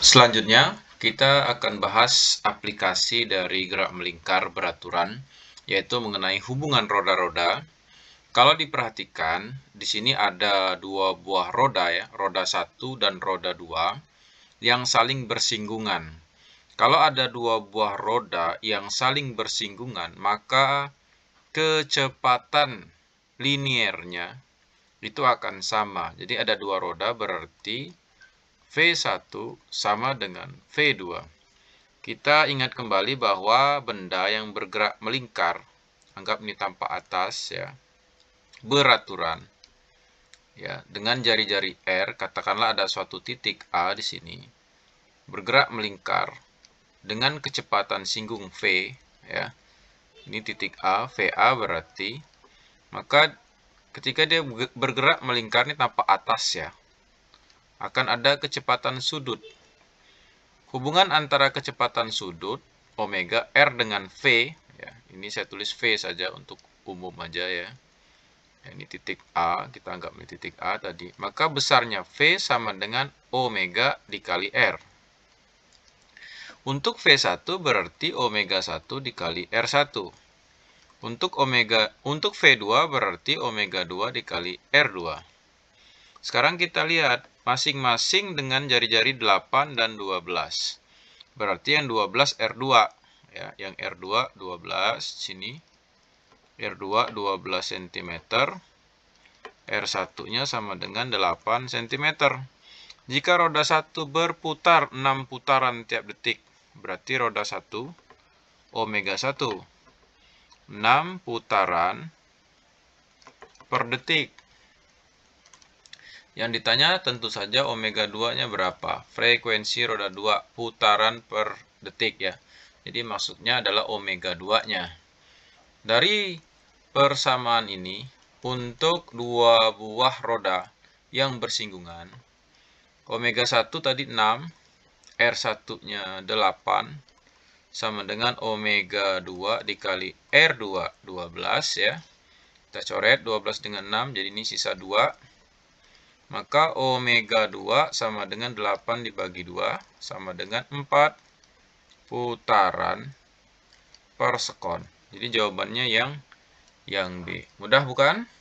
Selanjutnya, kita akan bahas aplikasi dari gerak melingkar beraturan, yaitu mengenai hubungan roda-roda. Kalau diperhatikan, di sini ada dua buah roda ya, roda 1 dan roda 2, yang saling bersinggungan. Kalau ada dua buah roda yang saling bersinggungan, maka kecepatan liniernya itu akan sama. Jadi ada dua roda berarti V1 sama dengan V2. Kita ingat kembali bahwa benda yang bergerak melingkar, anggap ini tanpa atas ya, beraturan. Ya, dengan jari-jari R, katakanlah ada suatu titik A di sini, bergerak melingkar dengan kecepatan singgung V, ya. Ini titik A, VA berarti maka ketika dia bergerak melingkar ini tanpa atas ya, akan ada kecepatan sudut. Hubungan antara kecepatan sudut omega R dengan V, ya, ini saya tulis V saja untuk umum aja ya. ya ini titik A, kita anggap ini titik A tadi. Maka besarnya V sama dengan omega dikali R. Untuk V1 berarti omega 1 dikali R1. Untuk omega untuk V2 berarti omega 2 dikali R2. Sekarang kita lihat masing-masing dengan jari-jari 8 dan 12. Berarti yang 12 R2 ya, yang R2 12 sini R2 12 cm. R1-nya sama dengan 8 cm. Jika roda 1 berputar 6 putaran tiap detik, berarti roda 1 omega 1 6 putaran per detik yang ditanya tentu saja omega 2-nya berapa. Frekuensi roda 2 putaran per detik ya. Jadi maksudnya adalah omega 2-nya. Dari persamaan ini, untuk dua buah roda yang bersinggungan, omega 1 tadi 6, R1-nya 8, sama dengan omega 2 dikali R2, 12 ya. Kita coret 12 dengan 6, jadi ini sisa 2. Maka omega 2 sama dengan 8 dibagi 2 sama dengan 4 putaran per sekon. Jadi jawabannya yang yang B. Mudah bukan?